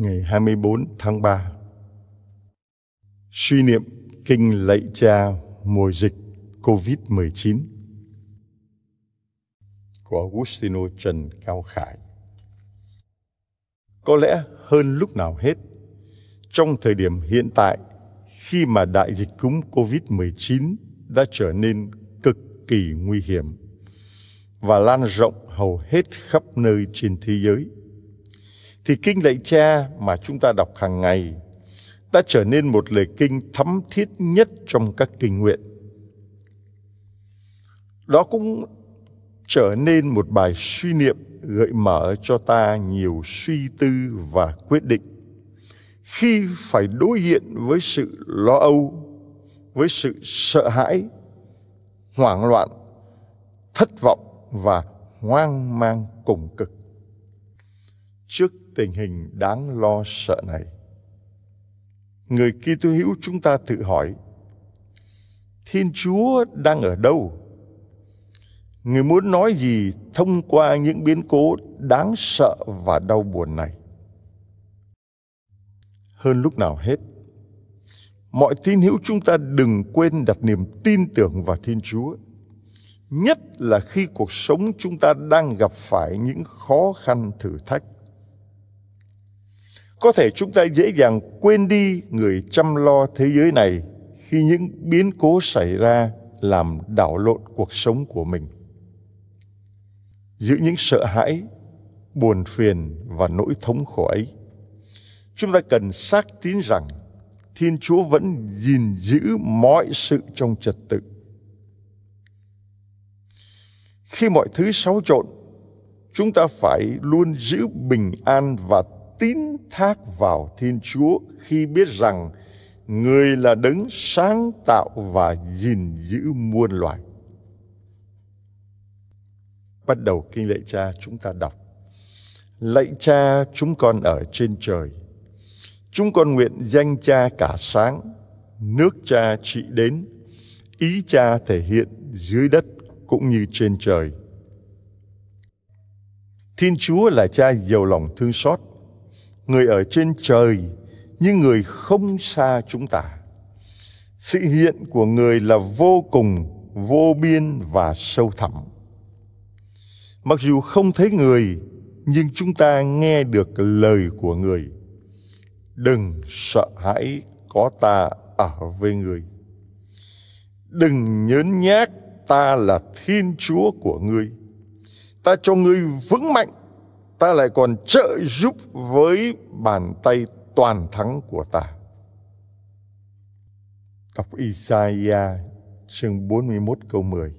ngày 24 tháng 3. Suy niệm kinh lạy cha mùa dịch COVID-19 của Agustino Trần Cao Khải. Có lẽ hơn lúc nào hết, trong thời điểm hiện tại khi mà đại dịch cúm COVID-19 đã trở nên cực kỳ nguy hiểm và lan rộng hầu hết khắp nơi trên thế giới – thì kinh lạy cha mà chúng ta đọc hàng ngày đã trở nên một lời kinh thấm thiết nhất trong các kinh nguyện. Đó cũng trở nên một bài suy niệm gợi mở cho ta nhiều suy tư và quyết định. Khi phải đối diện với sự lo âu, với sự sợ hãi, hoảng loạn, thất vọng và hoang mang cùng cực. Trước tình hình đáng lo sợ này. Người Kitô hữu chúng ta tự hỏi, Thiên Chúa đang ở đâu? Người muốn nói gì thông qua những biến cố đáng sợ và đau buồn này? Hơn lúc nào hết, mọi tín hữu chúng ta đừng quên đặt niềm tin tưởng vào Thiên Chúa. Nhất là khi cuộc sống chúng ta đang gặp phải những khó khăn thử thách. Có thể chúng ta dễ dàng quên đi người chăm lo thế giới này khi những biến cố xảy ra làm đảo lộn cuộc sống của mình. Giữa những sợ hãi, buồn phiền và nỗi thống khổ ấy, chúng ta cần xác tín rằng Thiên Chúa vẫn gìn giữ mọi sự trong trật tự. Khi mọi thứ xáo trộn, chúng ta phải luôn giữ bình an và tín thác vào Thiên Chúa khi biết rằng Người là đấng sáng tạo và gìn giữ muôn loài. Bắt đầu kinh lệ cha chúng ta đọc. Lạy cha chúng con ở trên trời. Chúng con nguyện danh cha cả sáng. Nước cha trị đến. Ý cha thể hiện dưới đất cũng như trên trời. Thiên Chúa là cha giàu lòng thương xót người ở trên trời nhưng người không xa chúng ta. Sự hiện của người là vô cùng, vô biên và sâu thẳm. Mặc dù không thấy người, nhưng chúng ta nghe được lời của người. Đừng sợ hãi có ta ở với người. Đừng nhớn nhác ta là Thiên Chúa của ngươi. Ta cho ngươi vững mạnh ta lại còn trợ giúp với bàn tay toàn thắng của ta. Đọc Isaiah chương 41 câu 10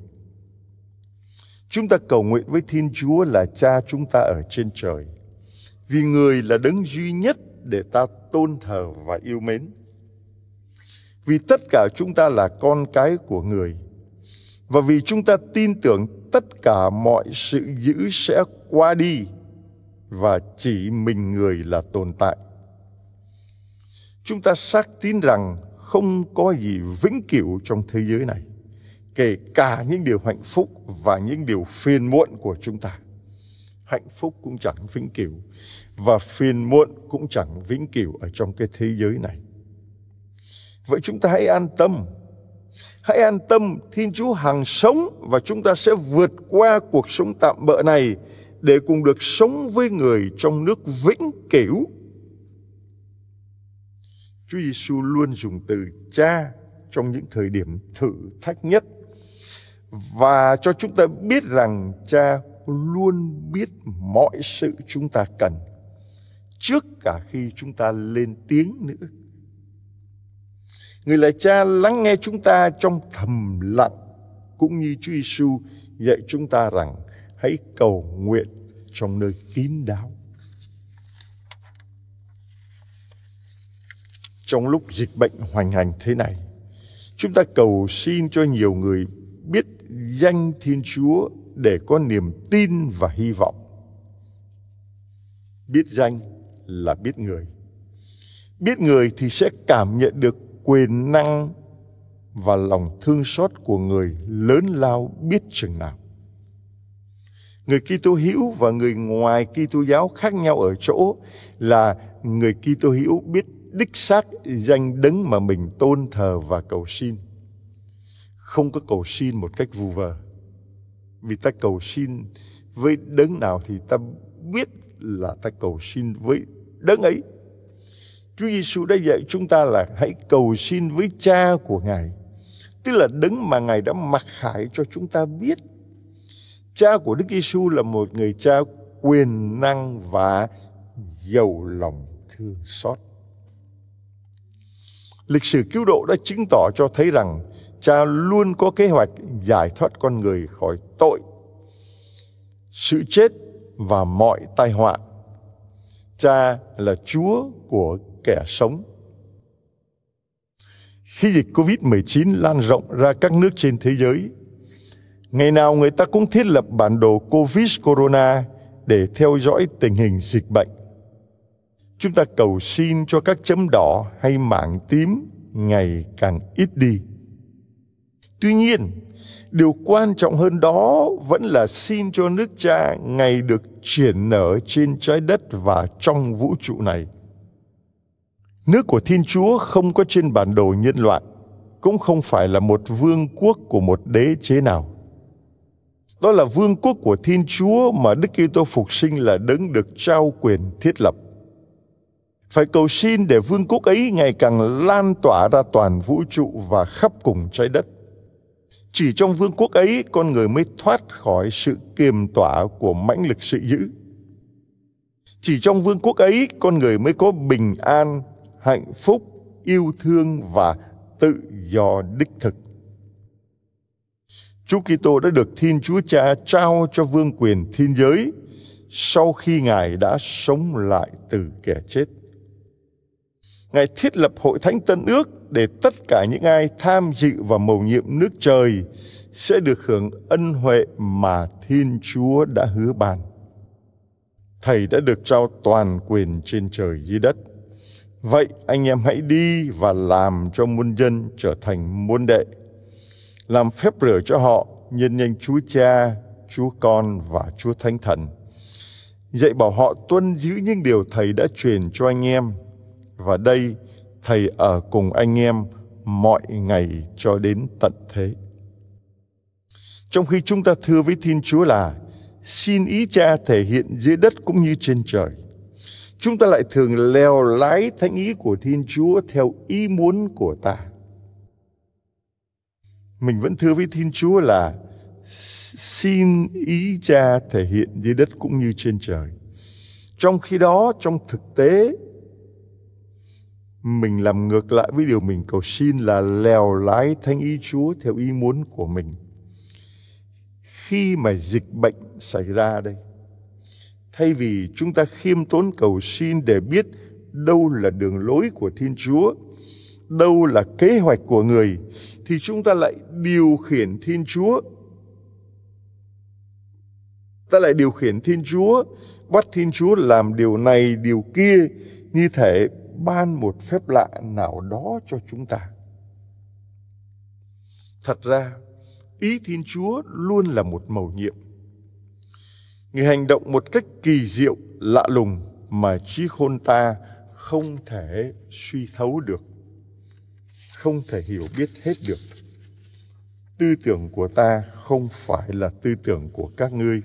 Chúng ta cầu nguyện với Thiên Chúa là cha chúng ta ở trên trời Vì Người là đấng duy nhất để ta tôn thờ và yêu mến Vì tất cả chúng ta là con cái của Người Và vì chúng ta tin tưởng tất cả mọi sự dữ sẽ qua đi và chỉ mình người là tồn tại. Chúng ta xác tín rằng không có gì vĩnh cửu trong thế giới này, kể cả những điều hạnh phúc và những điều phiền muộn của chúng ta. Hạnh phúc cũng chẳng vĩnh cửu và phiền muộn cũng chẳng vĩnh cửu ở trong cái thế giới này. Vậy chúng ta hãy an tâm Hãy an tâm Thiên Chúa hàng sống và chúng ta sẽ vượt qua cuộc sống tạm bỡ này để cùng được sống với người trong nước vĩnh cửu. Chúa Giêsu luôn dùng từ cha trong những thời điểm thử thách nhất và cho chúng ta biết rằng cha luôn biết mọi sự chúng ta cần trước cả khi chúng ta lên tiếng nữa. Người là cha lắng nghe chúng ta trong thầm lặng cũng như Chúa Giêsu dạy chúng ta rằng hãy cầu nguyện trong nơi kín đáo. Trong lúc dịch bệnh hoành hành thế này, chúng ta cầu xin cho nhiều người biết danh Thiên Chúa để có niềm tin và hy vọng. Biết danh là biết người. Biết người thì sẽ cảm nhận được quyền năng và lòng thương xót của người lớn lao biết chừng nào. Người Kitô hữu và người ngoài Kitô giáo khác nhau ở chỗ là người Kitô hữu biết đích xác danh đấng mà mình tôn thờ và cầu xin. Không có cầu xin một cách vù vờ. Vì ta cầu xin với đấng nào thì ta biết là ta cầu xin với đấng ấy. Chúa Giêsu đã dạy chúng ta là hãy cầu xin với Cha của Ngài. Tức là đấng mà Ngài đã mặc khải cho chúng ta biết Cha của Đức Giêsu là một người cha quyền năng và giàu lòng thương xót. Lịch sử cứu độ đã chứng tỏ cho thấy rằng cha luôn có kế hoạch giải thoát con người khỏi tội, sự chết và mọi tai họa. Cha là Chúa của kẻ sống. Khi dịch Covid-19 lan rộng ra các nước trên thế giới, Ngày nào người ta cũng thiết lập bản đồ COVID Corona để theo dõi tình hình dịch bệnh. Chúng ta cầu xin cho các chấm đỏ hay mảng tím ngày càng ít đi. Tuy nhiên, điều quan trọng hơn đó vẫn là xin cho nước cha ngày được triển nở trên trái đất và trong vũ trụ này. Nước của Thiên Chúa không có trên bản đồ nhân loại, cũng không phải là một vương quốc của một đế chế nào. Đó là vương quốc của Thiên Chúa mà Đức Kitô phục sinh là đấng được trao quyền thiết lập. Phải cầu xin để vương quốc ấy ngày càng lan tỏa ra toàn vũ trụ và khắp cùng trái đất. Chỉ trong vương quốc ấy, con người mới thoát khỏi sự kiềm tỏa của mãnh lực sự dữ. Chỉ trong vương quốc ấy, con người mới có bình an, hạnh phúc, yêu thương và tự do đích thực. Chúa Kitô đã được Thiên Chúa Cha trao cho vương quyền thiên giới sau khi Ngài đã sống lại từ kẻ chết. Ngài thiết lập hội thánh tân ước để tất cả những ai tham dự và mầu nhiệm nước trời sẽ được hưởng ân huệ mà Thiên Chúa đã hứa ban. Thầy đã được trao toàn quyền trên trời dưới đất. Vậy anh em hãy đi và làm cho muôn dân trở thành muôn đệ làm phép rửa cho họ nhân danh Chúa Cha, Chúa Con và Chúa Thánh Thần. Dạy bảo họ tuân giữ những điều Thầy đã truyền cho anh em. Và đây, Thầy ở cùng anh em mọi ngày cho đến tận thế. Trong khi chúng ta thưa với Thiên Chúa là xin ý cha thể hiện dưới đất cũng như trên trời. Chúng ta lại thường leo lái thánh ý của Thiên Chúa theo ý muốn của ta. Mình vẫn thưa với Thiên Chúa là xin ý cha thể hiện dưới đất cũng như trên trời. Trong khi đó, trong thực tế, mình làm ngược lại với điều mình cầu xin là lèo lái thánh ý Chúa theo ý muốn của mình. Khi mà dịch bệnh xảy ra đây, thay vì chúng ta khiêm tốn cầu xin để biết đâu là đường lối của Thiên Chúa, đâu là kế hoạch của người, thì chúng ta lại điều khiển Thiên Chúa. Ta lại điều khiển Thiên Chúa, bắt Thiên Chúa làm điều này, điều kia, như thể ban một phép lạ nào đó cho chúng ta. Thật ra, ý Thiên Chúa luôn là một mầu nhiệm. Người hành động một cách kỳ diệu, lạ lùng mà trí khôn ta không thể suy thấu được không thể hiểu biết hết được. Tư tưởng của ta không phải là tư tưởng của các ngươi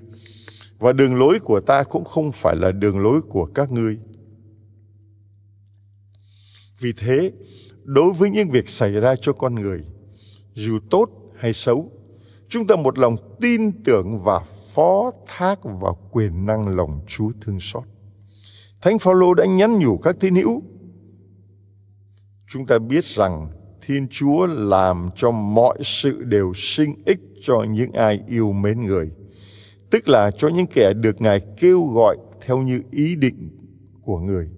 và đường lối của ta cũng không phải là đường lối của các ngươi. Vì thế, đối với những việc xảy ra cho con người, dù tốt hay xấu, chúng ta một lòng tin tưởng và phó thác vào quyền năng lòng Chúa thương xót. Thánh Phaolô đã nhắn nhủ các tín hữu. Chúng ta biết rằng Thiên Chúa làm cho mọi sự đều sinh ích cho những ai yêu mến người, tức là cho những kẻ được Ngài kêu gọi theo như ý định của người.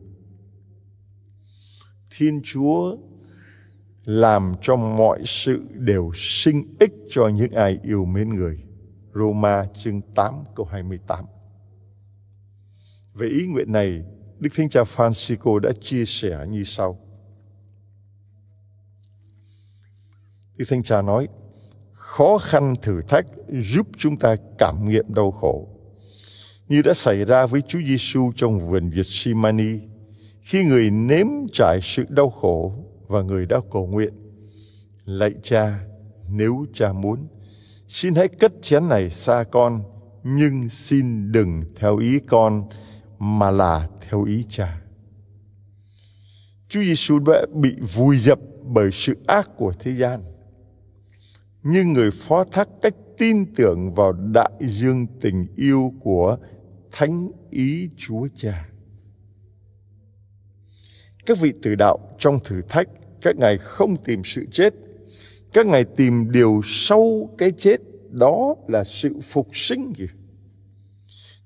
Thiên Chúa làm cho mọi sự đều sinh ích cho những ai yêu mến người. Roma chương 8 câu 28. Về ý nguyện này, Đức Thánh Cha Francisco đã chia sẻ như sau: Đức Thánh Cha nói, khó khăn thử thách giúp chúng ta cảm nghiệm đau khổ. Như đã xảy ra với Chúa Giêsu trong vườn việt Gethsemane, khi người nếm trải sự đau khổ và người đã cầu nguyện, lạy cha, nếu cha muốn, xin hãy cất chén này xa con, nhưng xin đừng theo ý con mà là theo ý cha. Chúa Giêsu đã bị vùi dập bởi sự ác của thế gian như người phó thác cách tin tưởng vào đại dương tình yêu của thánh ý Chúa Cha. Các vị tử đạo trong thử thách, các ngài không tìm sự chết, các ngài tìm điều sâu cái chết đó là sự phục sinh kìa.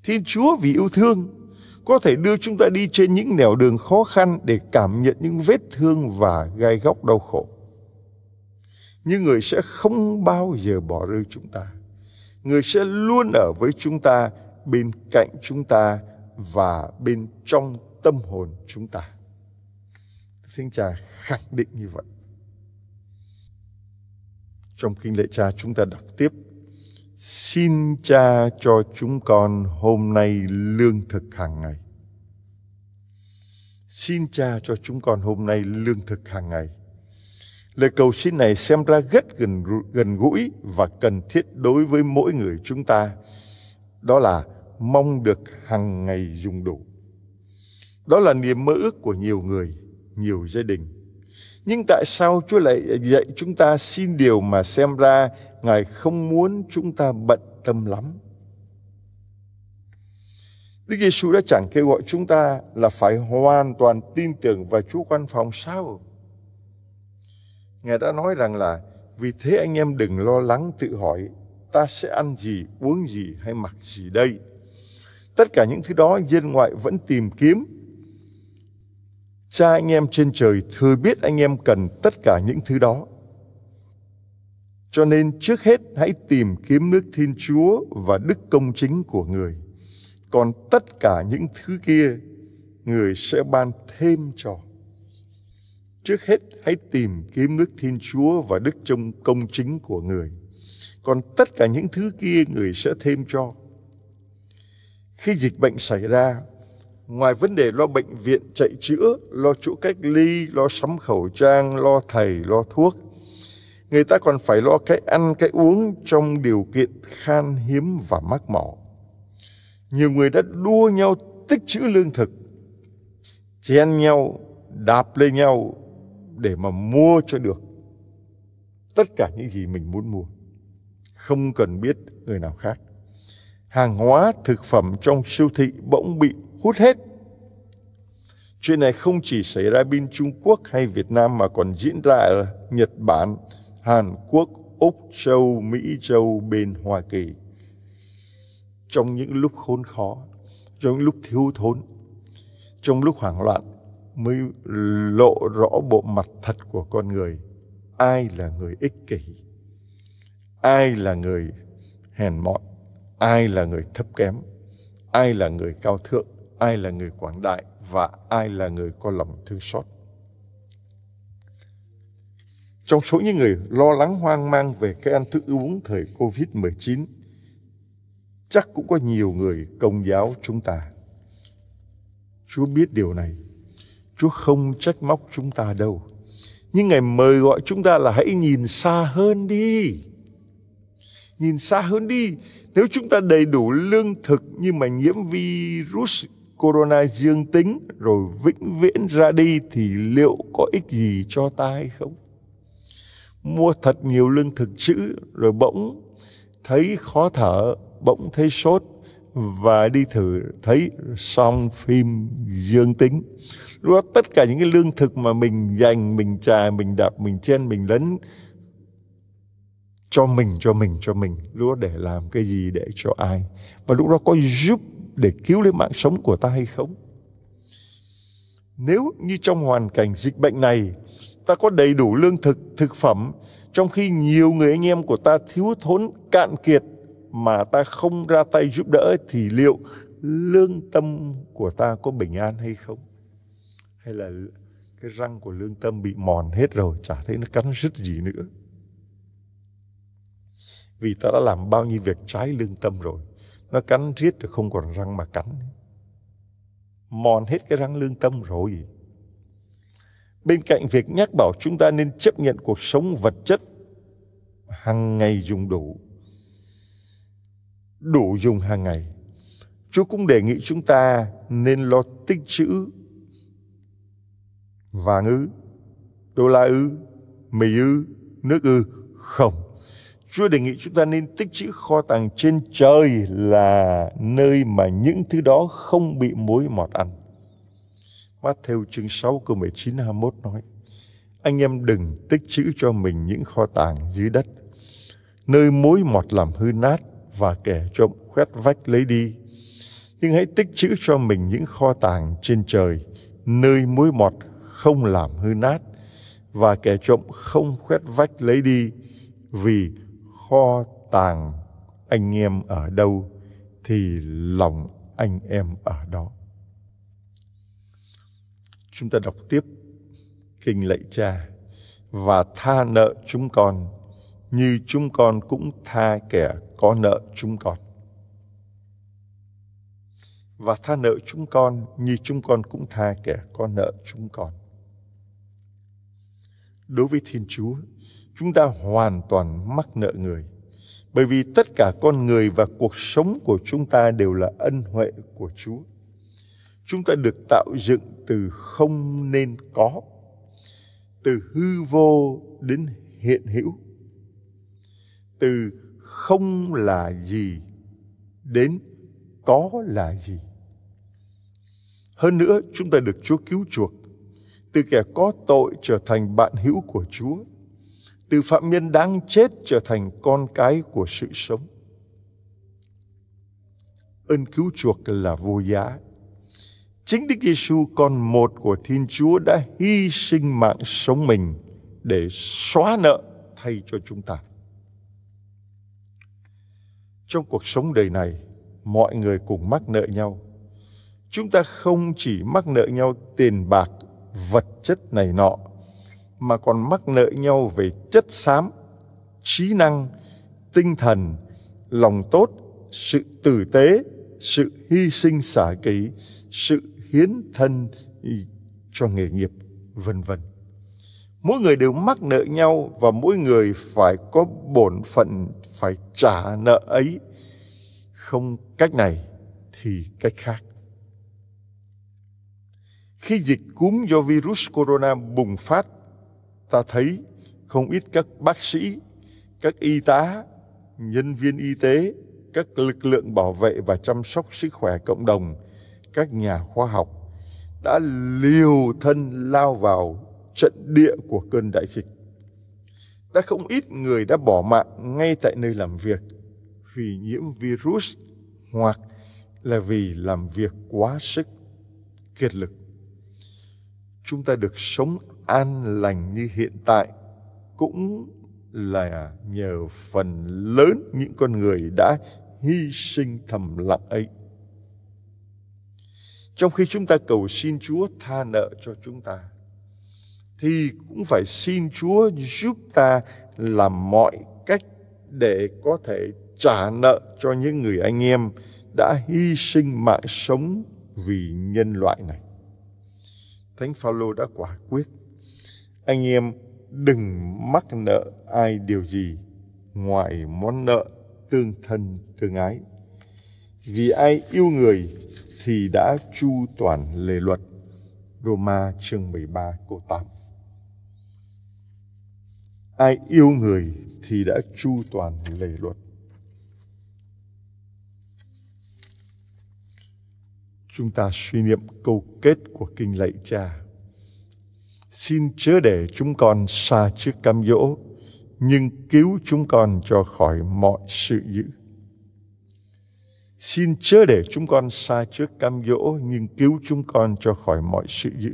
Thiên Chúa vì yêu thương có thể đưa chúng ta đi trên những nẻo đường khó khăn để cảm nhận những vết thương và gai góc đau khổ nhưng người sẽ không bao giờ bỏ rơi chúng ta người sẽ luôn ở với chúng ta bên cạnh chúng ta và bên trong tâm hồn chúng ta Đức Cha khẳng định như vậy trong kinh lệ cha chúng ta đọc tiếp xin cha cho chúng con hôm nay lương thực hàng ngày xin cha cho chúng con hôm nay lương thực hàng ngày Lời cầu xin này xem ra rất gần gần gũi và cần thiết đối với mỗi người chúng ta. Đó là mong được hàng ngày dùng đủ. Đó là niềm mơ ước của nhiều người, nhiều gia đình. Nhưng tại sao Chúa lại dạy chúng ta xin điều mà xem ra Ngài không muốn chúng ta bận tâm lắm? Đức Giêsu đã chẳng kêu gọi chúng ta là phải hoàn toàn tin tưởng vào Chúa quan phòng sao? Ngài đã nói rằng là vì thế anh em đừng lo lắng tự hỏi ta sẽ ăn gì, uống gì hay mặc gì đây. Tất cả những thứ đó dân ngoại vẫn tìm kiếm. Cha anh em trên trời thừa biết anh em cần tất cả những thứ đó. Cho nên trước hết hãy tìm kiếm nước Thiên Chúa và đức công chính của người. Còn tất cả những thứ kia, người sẽ ban thêm cho. Trước hết hãy tìm kiếm nước Thiên Chúa và đức trong công chính của người. Còn tất cả những thứ kia người sẽ thêm cho. Khi dịch bệnh xảy ra, ngoài vấn đề lo bệnh viện chạy chữa, lo chỗ cách ly, lo sắm khẩu trang, lo thầy, lo thuốc, người ta còn phải lo cái ăn, cái uống trong điều kiện khan hiếm và mắc mỏ. Nhiều người đã đua nhau tích trữ lương thực, chen nhau, đạp lên nhau để mà mua cho được tất cả những gì mình muốn mua không cần biết người nào khác hàng hóa thực phẩm trong siêu thị bỗng bị hút hết chuyện này không chỉ xảy ra bên trung quốc hay việt nam mà còn diễn ra ở nhật bản hàn quốc úc châu mỹ châu bên hoa kỳ trong những lúc khốn khó trong những lúc thiếu thốn trong lúc hoảng loạn mới lộ rõ bộ mặt thật của con người ai là người ích kỷ ai là người hèn mọn ai là người thấp kém ai là người cao thượng ai là người quảng đại và ai là người có lòng thương xót trong số những người lo lắng hoang mang về cái ăn thức uống thời Covid-19, chắc cũng có nhiều người công giáo chúng ta. Chúa biết điều này Chúa không trách móc chúng ta đâu. Nhưng Ngài mời gọi chúng ta là hãy nhìn xa hơn đi. Nhìn xa hơn đi. Nếu chúng ta đầy đủ lương thực nhưng mà nhiễm virus corona dương tính rồi vĩnh viễn ra đi thì liệu có ích gì cho ta hay không? Mua thật nhiều lương thực chữ rồi bỗng thấy khó thở, bỗng thấy sốt và đi thử thấy xong phim dương tính lúc đó tất cả những cái lương thực mà mình dành mình trà mình đạp mình chen mình lấn cho mình cho mình cho mình lúc đó để làm cái gì để cho ai và lúc đó có giúp để cứu lấy mạng sống của ta hay không nếu như trong hoàn cảnh dịch bệnh này ta có đầy đủ lương thực thực phẩm trong khi nhiều người anh em của ta thiếu thốn cạn kiệt mà ta không ra tay giúp đỡ thì liệu lương tâm của ta có bình an hay không hay là cái răng của lương tâm bị mòn hết rồi chả thấy nó cắn rứt gì nữa vì ta đã làm bao nhiêu việc trái lương tâm rồi nó cắn riết rồi không còn răng mà cắn mòn hết cái răng lương tâm rồi bên cạnh việc nhắc bảo chúng ta nên chấp nhận cuộc sống vật chất hàng ngày dùng đủ đủ dùng hàng ngày chúa cũng đề nghị chúng ta nên lo tích trữ vàng ư, đô la ư, mì ư, nước ư? Không. Chúa đề nghị chúng ta nên tích trữ kho tàng trên trời là nơi mà những thứ đó không bị mối mọt ăn. Matthew chương 6 câu 19 21 nói: Anh em đừng tích trữ cho mình những kho tàng dưới đất, nơi mối mọt làm hư nát và kẻ trộm khoét vách lấy đi. Nhưng hãy tích trữ cho mình những kho tàng trên trời, nơi mối mọt không làm hư nát và kẻ trộm không khoét vách lấy đi vì kho tàng anh em ở đâu thì lòng anh em ở đó. Chúng ta đọc tiếp Kinh lạy cha và tha nợ chúng con như chúng con cũng tha kẻ có nợ chúng con. Và tha nợ chúng con như chúng con cũng tha kẻ có nợ chúng con đối với Thiên Chúa, chúng ta hoàn toàn mắc nợ người. Bởi vì tất cả con người và cuộc sống của chúng ta đều là ân huệ của Chúa. Chúng ta được tạo dựng từ không nên có, từ hư vô đến hiện hữu, từ không là gì đến có là gì. Hơn nữa, chúng ta được Chúa cứu chuộc từ kẻ có tội trở thành bạn hữu của Chúa, từ phạm nhân đang chết trở thành con cái của sự sống. Ơn cứu chuộc là vô giá. Chính Đức Giêsu con một của Thiên Chúa đã hy sinh mạng sống mình để xóa nợ thay cho chúng ta. Trong cuộc sống đời này, mọi người cùng mắc nợ nhau. Chúng ta không chỉ mắc nợ nhau tiền bạc vật chất này nọ mà còn mắc nợ nhau về chất xám trí năng tinh thần lòng tốt sự tử tế sự hy sinh xả ký sự hiến thân cho nghề nghiệp vân vân mỗi người đều mắc nợ nhau và mỗi người phải có bổn phận phải trả nợ ấy không cách này thì cách khác khi dịch cúm do virus corona bùng phát, ta thấy không ít các bác sĩ, các y tá, nhân viên y tế, các lực lượng bảo vệ và chăm sóc sức khỏe cộng đồng, các nhà khoa học đã liều thân lao vào trận địa của cơn đại dịch. Đã không ít người đã bỏ mạng ngay tại nơi làm việc vì nhiễm virus hoặc là vì làm việc quá sức kiệt lực chúng ta được sống an lành như hiện tại cũng là nhờ phần lớn những con người đã hy sinh thầm lặng ấy. Trong khi chúng ta cầu xin Chúa tha nợ cho chúng ta, thì cũng phải xin Chúa giúp ta làm mọi cách để có thể trả nợ cho những người anh em đã hy sinh mạng sống vì nhân loại này. Thánh Phaolô đã quả quyết. Anh em đừng mắc nợ ai điều gì ngoài món nợ tương thân tương ái. Vì ai yêu người thì đã chu toàn lề luật. Roma chương 13 câu 8 Ai yêu người thì đã chu toàn lề luật. chúng ta suy niệm câu kết của kinh lạy cha xin chớ để chúng con xa trước cam dỗ nhưng cứu chúng con cho khỏi mọi sự dữ xin chớ để chúng con xa trước cam dỗ nhưng cứu chúng con cho khỏi mọi sự dữ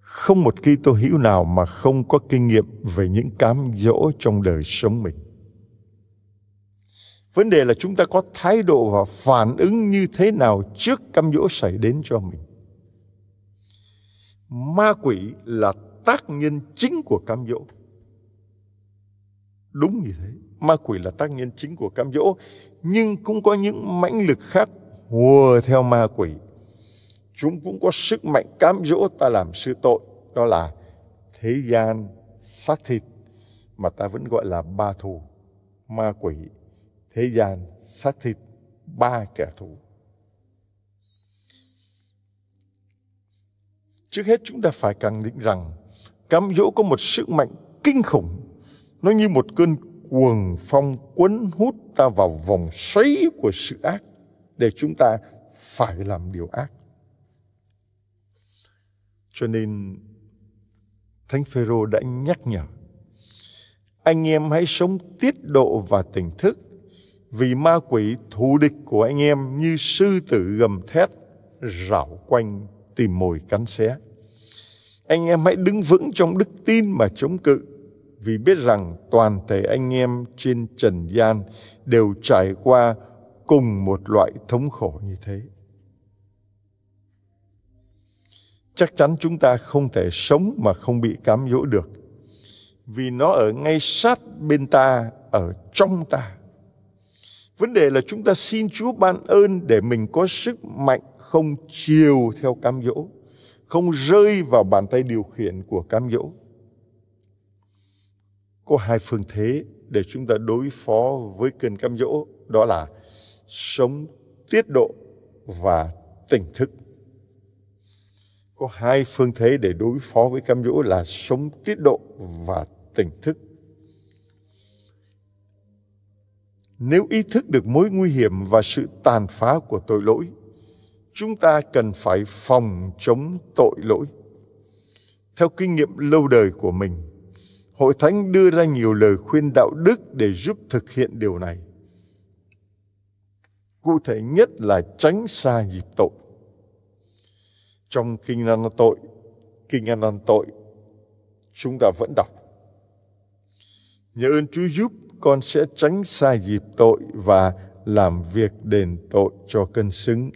không một Kitô hữu nào mà không có kinh nghiệm về những cám dỗ trong đời sống mình Vấn đề là chúng ta có thái độ và phản ứng như thế nào trước cam dỗ xảy đến cho mình. Ma quỷ là tác nhân chính của cam dỗ. Đúng như thế, ma quỷ là tác nhân chính của cam dỗ, nhưng cũng có những mãnh lực khác hùa theo ma quỷ. Chúng cũng có sức mạnh cám dỗ ta làm sự tội, đó là thế gian xác thịt mà ta vẫn gọi là ba thù ma quỷ thế gian xác thịt ba kẻ thù. Trước hết chúng ta phải khẳng định rằng cám dỗ có một sức mạnh kinh khủng. Nó như một cơn cuồng phong cuốn hút ta vào vòng xoáy của sự ác để chúng ta phải làm điều ác. Cho nên Thánh Phêrô đã nhắc nhở anh em hãy sống tiết độ và tỉnh thức vì ma quỷ thù địch của anh em như sư tử gầm thét rảo quanh tìm mồi cắn xé. Anh em hãy đứng vững trong đức tin mà chống cự vì biết rằng toàn thể anh em trên trần gian đều trải qua cùng một loại thống khổ như thế. Chắc chắn chúng ta không thể sống mà không bị cám dỗ được vì nó ở ngay sát bên ta, ở trong ta Vấn đề là chúng ta xin Chúa ban ơn để mình có sức mạnh không chiều theo cám dỗ, không rơi vào bàn tay điều khiển của cám dỗ. Có hai phương thế để chúng ta đối phó với cơn cám dỗ, đó là sống tiết độ và tỉnh thức. Có hai phương thế để đối phó với cám dỗ là sống tiết độ và tỉnh thức nếu ý thức được mối nguy hiểm và sự tàn phá của tội lỗi chúng ta cần phải phòng chống tội lỗi theo kinh nghiệm lâu đời của mình hội thánh đưa ra nhiều lời khuyên đạo đức để giúp thực hiện điều này cụ thể nhất là tránh xa dịp tội trong kinh ăn tội kinh ăn tội chúng ta vẫn đọc nhớ ơn chúa giúp con sẽ tránh xa dịp tội và làm việc đền tội cho cân xứng.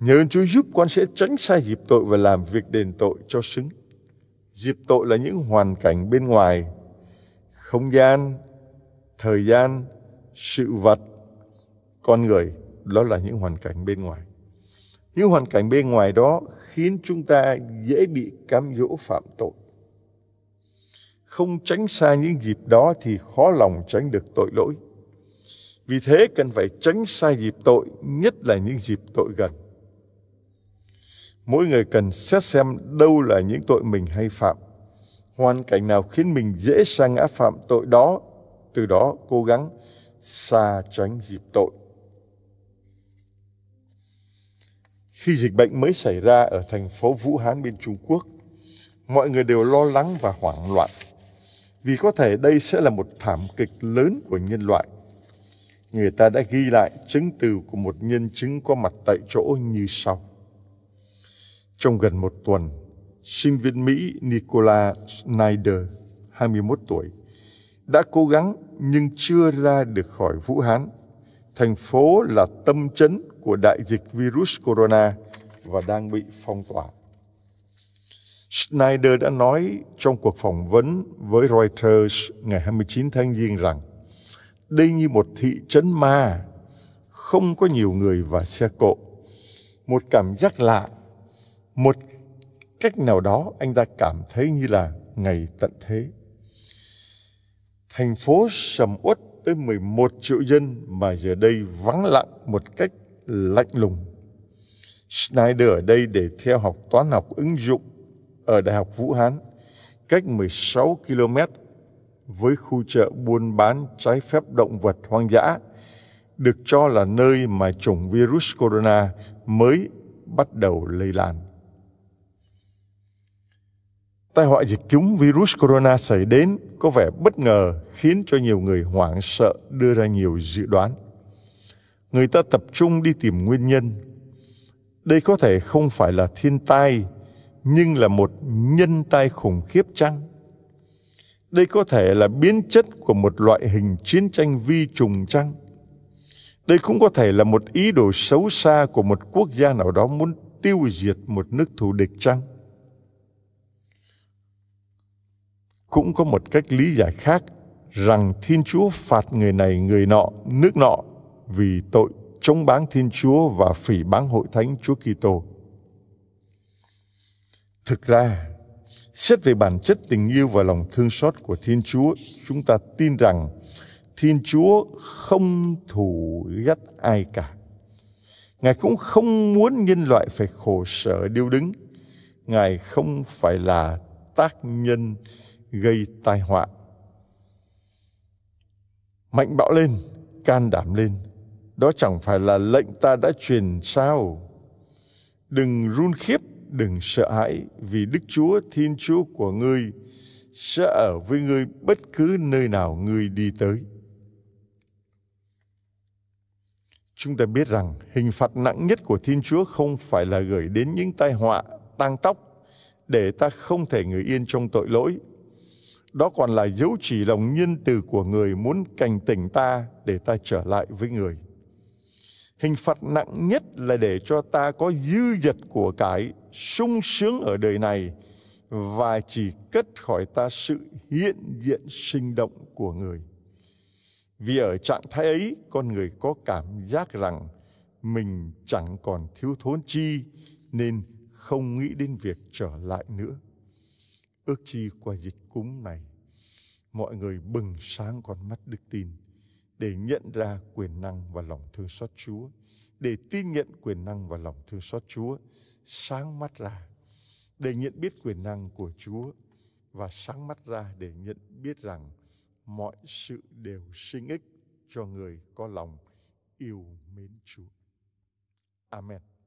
Nhờ ơn Chúa giúp con sẽ tránh xa dịp tội và làm việc đền tội cho xứng. Dịp tội là những hoàn cảnh bên ngoài, không gian, thời gian, sự vật, con người, đó là những hoàn cảnh bên ngoài. Những hoàn cảnh bên ngoài đó khiến chúng ta dễ bị cám dỗ phạm tội không tránh xa những dịp đó thì khó lòng tránh được tội lỗi. Vì thế cần phải tránh xa dịp tội, nhất là những dịp tội gần. Mỗi người cần xét xem đâu là những tội mình hay phạm. Hoàn cảnh nào khiến mình dễ xa ngã phạm tội đó, từ đó cố gắng xa tránh dịp tội. Khi dịch bệnh mới xảy ra ở thành phố Vũ Hán bên Trung Quốc, mọi người đều lo lắng và hoảng loạn vì có thể đây sẽ là một thảm kịch lớn của nhân loại. Người ta đã ghi lại chứng từ của một nhân chứng có mặt tại chỗ như sau. Trong gần một tuần, sinh viên Mỹ Nicola Snyder, 21 tuổi, đã cố gắng nhưng chưa ra được khỏi Vũ Hán. Thành phố là tâm chấn của đại dịch virus corona và đang bị phong tỏa. Schneider đã nói trong cuộc phỏng vấn với Reuters ngày 29 tháng Giêng rằng đây như một thị trấn ma, không có nhiều người và xe cộ. Một cảm giác lạ, một cách nào đó anh ta cảm thấy như là ngày tận thế. Thành phố sầm uất tới 11 triệu dân mà giờ đây vắng lặng một cách lạnh lùng. Schneider ở đây để theo học toán học ứng dụng ở Đại học Vũ Hán, cách 16 km với khu chợ buôn bán trái phép động vật hoang dã, được cho là nơi mà chủng virus corona mới bắt đầu lây lan. Tai họa dịch chúng virus corona xảy đến có vẻ bất ngờ khiến cho nhiều người hoảng sợ đưa ra nhiều dự đoán. Người ta tập trung đi tìm nguyên nhân. Đây có thể không phải là thiên tai nhưng là một nhân tai khủng khiếp chăng? Đây có thể là biến chất của một loại hình chiến tranh vi trùng chăng? Đây cũng có thể là một ý đồ xấu xa của một quốc gia nào đó muốn tiêu diệt một nước thù địch chăng? Cũng có một cách lý giải khác rằng Thiên Chúa phạt người này người nọ, nước nọ vì tội chống báng Thiên Chúa và phỉ báng hội thánh Chúa Kitô. Thực ra, xét về bản chất tình yêu và lòng thương xót của Thiên Chúa, chúng ta tin rằng Thiên Chúa không thù ghét ai cả. Ngài cũng không muốn nhân loại phải khổ sở điêu đứng. Ngài không phải là tác nhân gây tai họa. Mạnh bạo lên, can đảm lên. Đó chẳng phải là lệnh ta đã truyền sao. Đừng run khiếp đừng sợ hãi vì Đức Chúa Thiên Chúa của ngươi sẽ ở với ngươi bất cứ nơi nào ngươi đi tới. Chúng ta biết rằng hình phạt nặng nhất của Thiên Chúa không phải là gửi đến những tai họa, tang tóc để ta không thể người yên trong tội lỗi. Đó còn là dấu chỉ lòng nhân từ của người muốn cảnh tỉnh ta để ta trở lại với người. Hình phạt nặng nhất là để cho ta có dư dật của cái sung sướng ở đời này và chỉ cất khỏi ta sự hiện diện sinh động của người. Vì ở trạng thái ấy, con người có cảm giác rằng mình chẳng còn thiếu thốn chi nên không nghĩ đến việc trở lại nữa. Ước chi qua dịch cúng này, mọi người bừng sáng con mắt đức tin để nhận ra quyền năng và lòng thương xót Chúa, để tin nhận quyền năng và lòng thương xót Chúa sáng mắt ra để nhận biết quyền năng của Chúa và sáng mắt ra để nhận biết rằng mọi sự đều sinh ích cho người có lòng yêu mến Chúa. Amen.